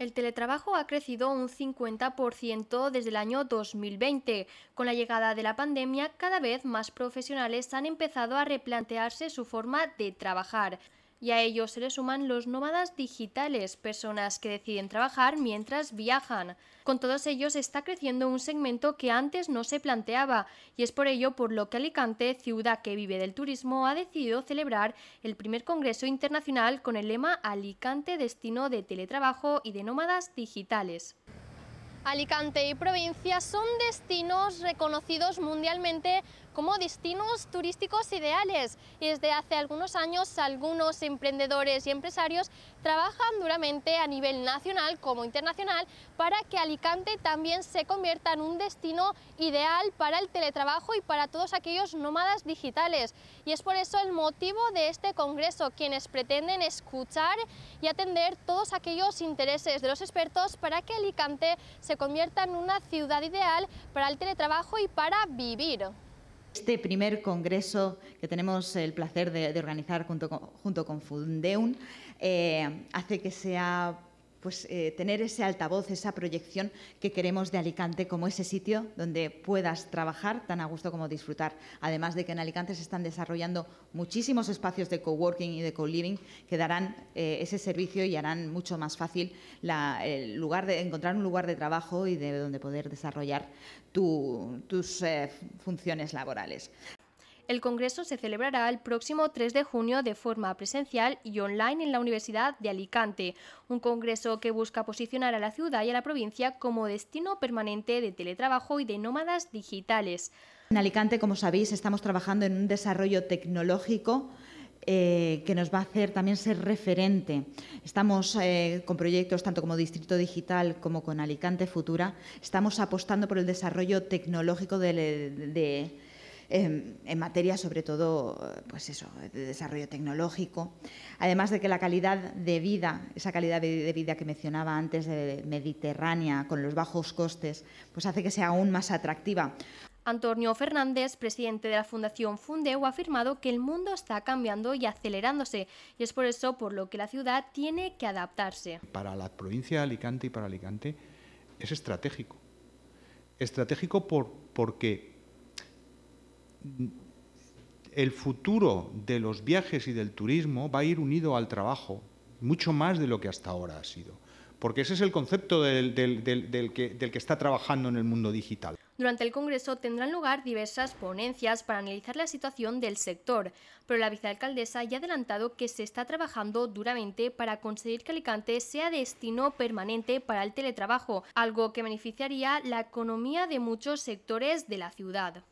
El teletrabajo ha crecido un 50% desde el año 2020. Con la llegada de la pandemia, cada vez más profesionales han empezado a replantearse su forma de trabajar y a ellos se le suman los nómadas digitales, personas que deciden trabajar mientras viajan. Con todos ellos está creciendo un segmento que antes no se planteaba y es por ello por lo que Alicante, ciudad que vive del turismo, ha decidido celebrar el primer Congreso Internacional con el lema Alicante Destino de Teletrabajo y de Nómadas Digitales. Alicante y provincia son destinos reconocidos mundialmente como destinos turísticos ideales y desde hace algunos años algunos emprendedores y empresarios trabajan duramente a nivel nacional como internacional para que Alicante también se convierta en un destino ideal para el teletrabajo y para todos aquellos nómadas digitales. Y es por eso el motivo de este congreso, quienes pretenden escuchar y atender todos aquellos intereses de los expertos para que Alicante se se convierta en una ciudad ideal para el teletrabajo y para vivir. Este primer congreso que tenemos el placer de, organizar junto con, Fundeun eh, hace que sea pues, eh, tener ese altavoz, esa proyección que queremos de Alicante como ese sitio donde puedas trabajar tan a gusto como disfrutar. Además de que en Alicante se están desarrollando muchísimos espacios de coworking y de co-living que darán eh, ese servicio y harán mucho más fácil el lugar de encontrar un lugar de trabajo y de donde poder desarrollar tus eh, funciones laborales. El Congreso se celebrará el próximo 3 de junio de forma presencial y online en la Universidad de Alicante, un congreso que busca posicionar a la ciudad y a la provincia como destino permanente de teletrabajo y de nómadas digitales. En Alicante, como sabéis, estamos trabajando en un desarrollo tecnológico eh, que nos va a hacer también ser referente. Estamos eh, con proyectos tanto como Distrito Digital como con Alicante Futura. Estamos apostando por el desarrollo tecnológico de en materia sobre todo pues eso, de desarrollo tecnológico. Además de que la calidad de vida, esa calidad de vida que mencionaba antes de Mediterránea, con los bajos costes, pues hace que sea aún más atractiva. Antonio Fernández, presidente de la Fundación Fundeu, ha afirmado que el mundo está cambiando y acelerándose, y es por eso por lo que la ciudad tiene que adaptarse. Para la provincia de Alicante y para Alicante es estratégico. Estratégico por, porque el futuro de los viajes y del turismo va a ir unido al trabajo, mucho más de lo que hasta ahora ha sido. Porque ese es el concepto del, que, que está trabajando en el mundo digital. Durante el Congreso tendrán lugar diversas ponencias para analizar la situación del sector, pero la vicealcaldesa ya ha adelantado que se está trabajando duramente para conseguir que Alicante sea destino permanente para el teletrabajo, algo que beneficiaría la economía de muchos sectores de la ciudad.